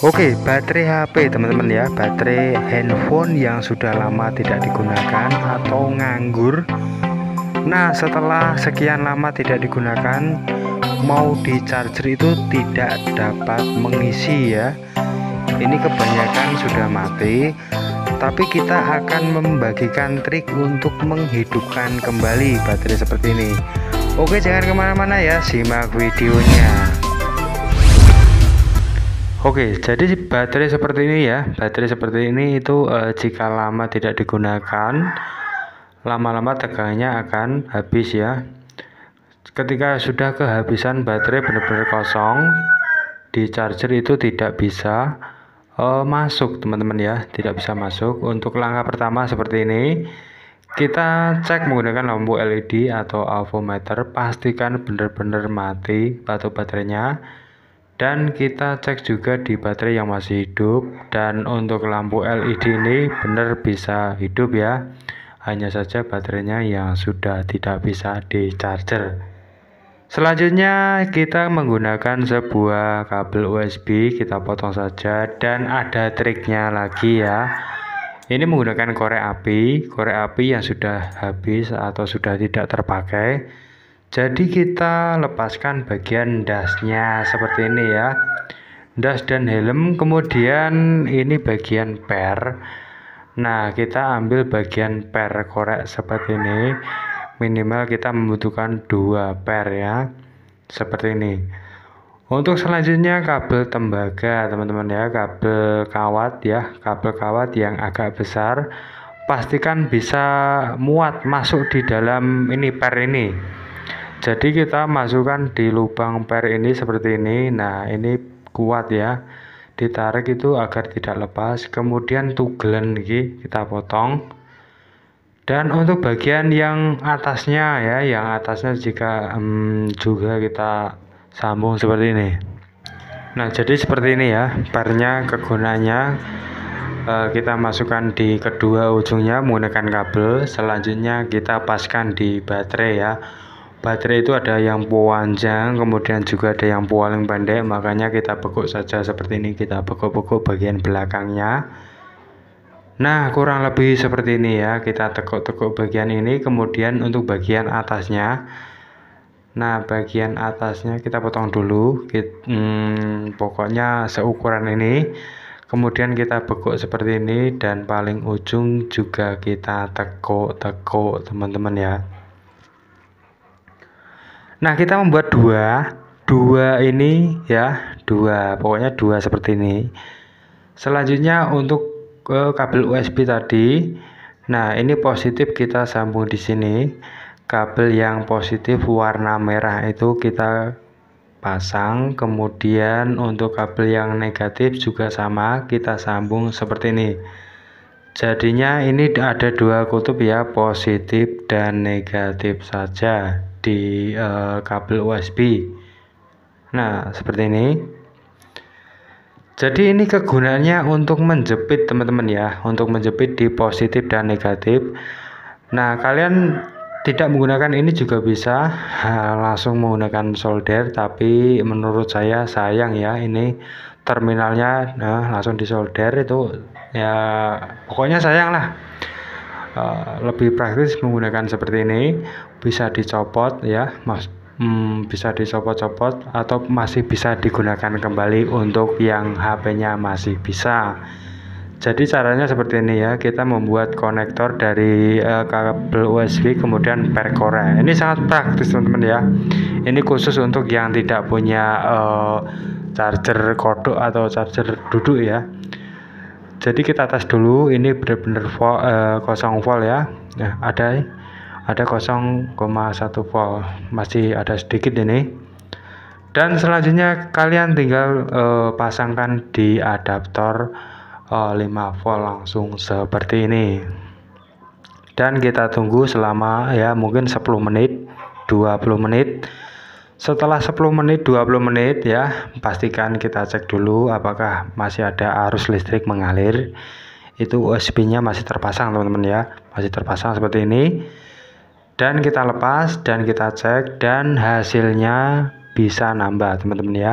Oke, okay, baterai HP teman-teman ya, baterai handphone yang sudah lama tidak digunakan atau nganggur. Nah, setelah sekian lama tidak digunakan, mau di charger itu tidak dapat mengisi ya. Ini kebanyakan sudah mati, tapi kita akan membagikan trik untuk menghidupkan kembali baterai seperti ini. Oke, jangan kemana-mana ya, simak videonya. Oke, jadi baterai seperti ini ya. Baterai seperti ini itu uh, jika lama tidak digunakan, lama-lama tegangannya akan habis ya. Ketika sudah kehabisan baterai benar-benar kosong, di charger itu tidak bisa uh, masuk, teman-teman ya, tidak bisa masuk. Untuk langkah pertama seperti ini, kita cek menggunakan lampu LED atau avometer, pastikan benar-benar mati batu baterainya dan kita cek juga di baterai yang masih hidup dan untuk lampu LED ini benar bisa hidup ya hanya saja baterainya yang sudah tidak bisa di charger selanjutnya kita menggunakan sebuah kabel USB kita potong saja dan ada triknya lagi ya ini menggunakan korek api korek api yang sudah habis atau sudah tidak terpakai jadi kita lepaskan bagian dasnya seperti ini ya das dan helm kemudian ini bagian per nah kita ambil bagian per korek seperti ini minimal kita membutuhkan dua per ya seperti ini untuk selanjutnya kabel tembaga teman-teman ya kabel kawat ya kabel kawat yang agak besar pastikan bisa muat masuk di dalam ini per ini jadi kita masukkan di lubang per ini seperti ini nah ini kuat ya ditarik itu agar tidak lepas kemudian tugelan lagi kita potong dan untuk bagian yang atasnya ya yang atasnya jika hmm, juga kita sambung seperti ini nah jadi seperti ini ya pernya kegunaannya e, kita masukkan di kedua ujungnya menggunakan kabel selanjutnya kita paskan di baterai ya baterai itu ada yang panjang kemudian juga ada yang paling pendek makanya kita bekuk saja seperti ini kita bekuk-bekuk bagian belakangnya nah kurang lebih seperti ini ya kita tekuk-tekuk bagian ini kemudian untuk bagian atasnya nah bagian atasnya kita potong dulu kita, hmm, pokoknya seukuran ini kemudian kita bekuk seperti ini dan paling ujung juga kita tekuk-tekuk teman-teman ya Nah, kita membuat dua, dua ini ya, dua, pokoknya dua seperti ini. Selanjutnya untuk ke eh, kabel USB tadi, nah ini positif kita sambung di sini. Kabel yang positif warna merah itu kita pasang, kemudian untuk kabel yang negatif juga sama, kita sambung seperti ini. Jadinya ini ada dua kutub ya, positif dan negatif saja di uh, kabel USB. Nah, seperti ini. Jadi ini kegunaannya untuk menjepit teman-teman ya, untuk menjepit di positif dan negatif. Nah, kalian tidak menggunakan ini juga bisa langsung menggunakan solder, tapi menurut saya sayang ya ini terminalnya nah langsung disolder itu ya pokoknya sayang lah. Eh, lebih praktis menggunakan seperti ini bisa dicopot ya mas hmm, bisa dicopot-copot atau masih bisa digunakan kembali untuk yang HP-nya masih bisa. Jadi caranya seperti ini ya, kita membuat konektor dari uh, kabel USB kemudian per perkore. Ini sangat praktis teman-teman ya. Ini khusus untuk yang tidak punya uh, charger kodok atau charger duduk ya jadi kita tes dulu ini benar-benar vo, 0 eh, volt ya nah, ada ada 0,1 volt masih ada sedikit ini dan selanjutnya kalian tinggal eh, pasangkan di adaptor 5 eh, volt langsung seperti ini dan kita tunggu selama ya mungkin 10 menit 20 menit setelah 10 menit 20 menit ya pastikan kita cek dulu apakah masih ada arus listrik mengalir itu USB nya masih terpasang teman-teman ya masih terpasang seperti ini dan kita lepas dan kita cek dan hasilnya bisa nambah teman-teman ya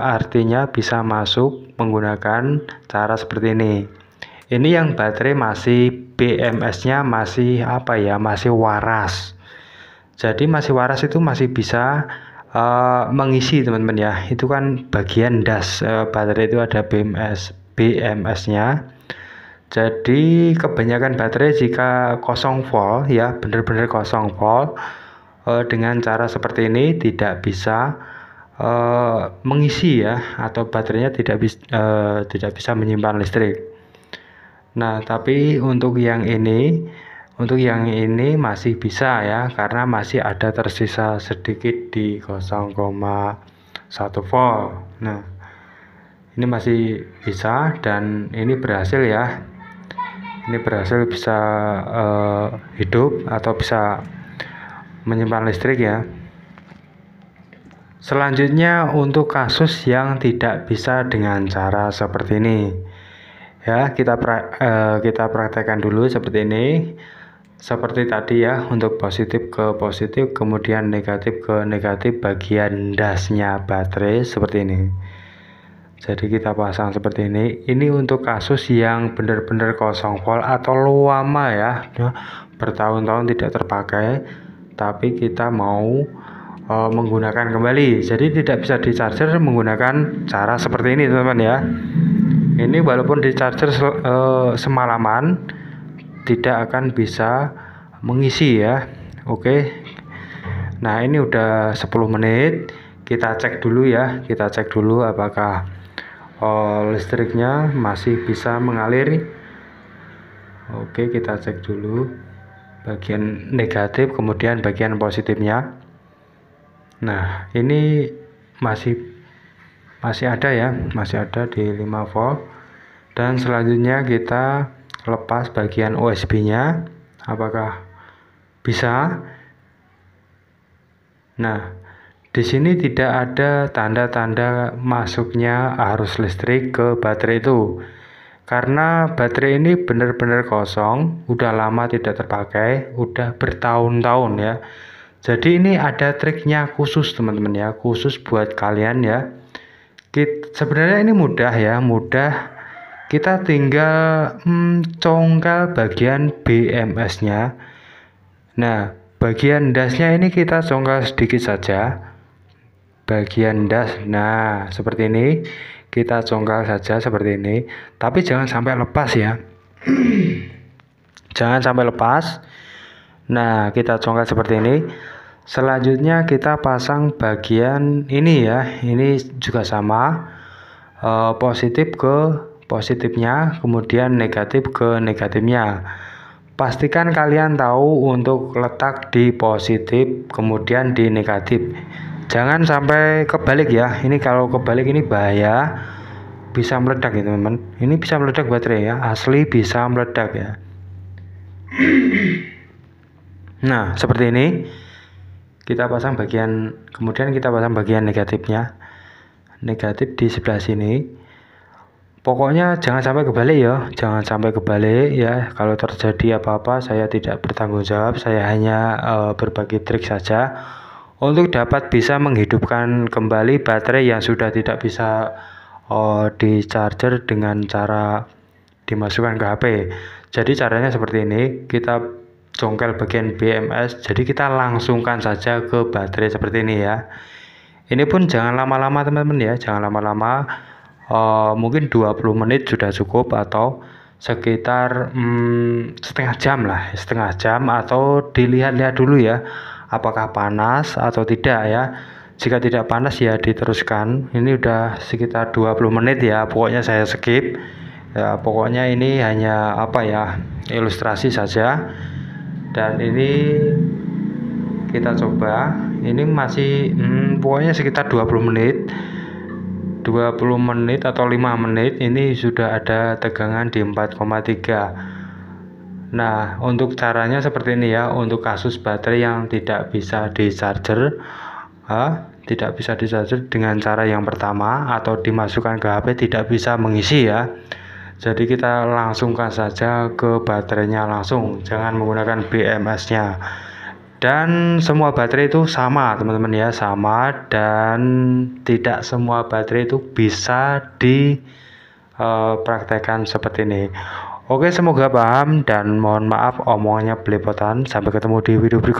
artinya bisa masuk menggunakan cara seperti ini ini yang baterai masih BMS nya masih apa ya masih waras jadi masih waras itu masih bisa uh, mengisi teman-teman ya. Itu kan bagian das uh, baterai itu ada BMS BMS-nya. Jadi kebanyakan baterai jika kosong volt ya benar-benar kosong volt uh, dengan cara seperti ini tidak bisa uh, mengisi ya atau baterainya tidak bisa uh, tidak bisa menyimpan listrik. Nah, tapi untuk yang ini untuk yang ini masih bisa ya karena masih ada tersisa sedikit di 0,1 volt nah ini masih bisa dan ini berhasil ya ini berhasil bisa uh, hidup atau bisa menyimpan listrik ya selanjutnya untuk kasus yang tidak bisa dengan cara seperti ini ya kita pra, uh, kita praktekkan dulu seperti ini seperti tadi ya untuk positif ke positif kemudian negatif ke negatif bagian dasnya baterai seperti ini jadi kita pasang seperti ini ini untuk kasus yang benar-benar kosong volt atau lama ya, ya bertahun-tahun tidak terpakai tapi kita mau e, menggunakan kembali jadi tidak bisa di charger menggunakan cara seperti ini teman-teman ya ini walaupun di charger e, semalaman tidak akan bisa mengisi ya oke nah ini udah 10 menit kita cek dulu ya kita cek dulu apakah oh, listriknya masih bisa mengalir oke kita cek dulu bagian negatif kemudian bagian positifnya nah ini masih masih ada ya masih ada di 5 volt dan selanjutnya kita lepas bagian USB-nya apakah bisa nah di sini tidak ada tanda-tanda masuknya arus listrik ke baterai itu karena baterai ini benar-benar kosong udah lama tidak terpakai udah bertahun-tahun ya jadi ini ada triknya khusus teman-teman ya khusus buat kalian ya Kit, sebenarnya ini mudah ya mudah kita tinggal hmm, congkel bagian BMS-nya. Nah, bagian dasnya ini kita congkel sedikit saja. Bagian das, nah seperti ini kita congkel saja seperti ini. Tapi jangan sampai lepas ya. jangan sampai lepas. Nah, kita congkel seperti ini. Selanjutnya kita pasang bagian ini ya. Ini juga sama. E, positif ke positifnya, kemudian negatif ke negatifnya. Pastikan kalian tahu untuk letak di positif, kemudian di negatif. Jangan sampai kebalik ya. Ini kalau kebalik ini bahaya. Bisa meledak ya teman-teman. Ini bisa meledak baterai ya. Asli bisa meledak ya. Nah, seperti ini. Kita pasang bagian kemudian kita pasang bagian negatifnya. Negatif di sebelah sini pokoknya jangan sampai kebalik ya jangan sampai kebalik ya kalau terjadi apa-apa saya tidak bertanggung jawab saya hanya uh, berbagi trik saja untuk dapat bisa menghidupkan kembali baterai yang sudah tidak bisa uh, eh, di charger dengan cara dimasukkan ke HP jadi caranya seperti ini kita congkel bagian BMS jadi kita langsungkan saja ke baterai seperti ini ya ini pun jangan lama-lama teman-teman ya jangan lama-lama uh, mungkin 20 menit sudah cukup atau sekitar hmm, setengah jam lah setengah jam atau dilihat-lihat dulu ya apakah panas atau tidak ya jika tidak panas ya diteruskan ini udah sekitar 20 menit ya pokoknya saya skip ya pokoknya ini hanya apa ya ilustrasi saja dan ini kita coba ini masih hmm, pokoknya sekitar 20 menit 20 menit atau 5 menit ini sudah ada tegangan di 4,3 nah untuk caranya seperti ini ya untuk kasus baterai yang tidak bisa di charger tidak bisa di charger dengan cara yang pertama atau dimasukkan ke HP tidak bisa mengisi ya jadi kita langsungkan saja ke baterainya langsung jangan menggunakan BMS nya dan semua baterai itu sama teman-teman ya sama dan tidak semua baterai itu bisa dipraktekkan eh, uh, seperti ini oke semoga paham dan mohon maaf omongannya belepotan sampai ketemu di video berikutnya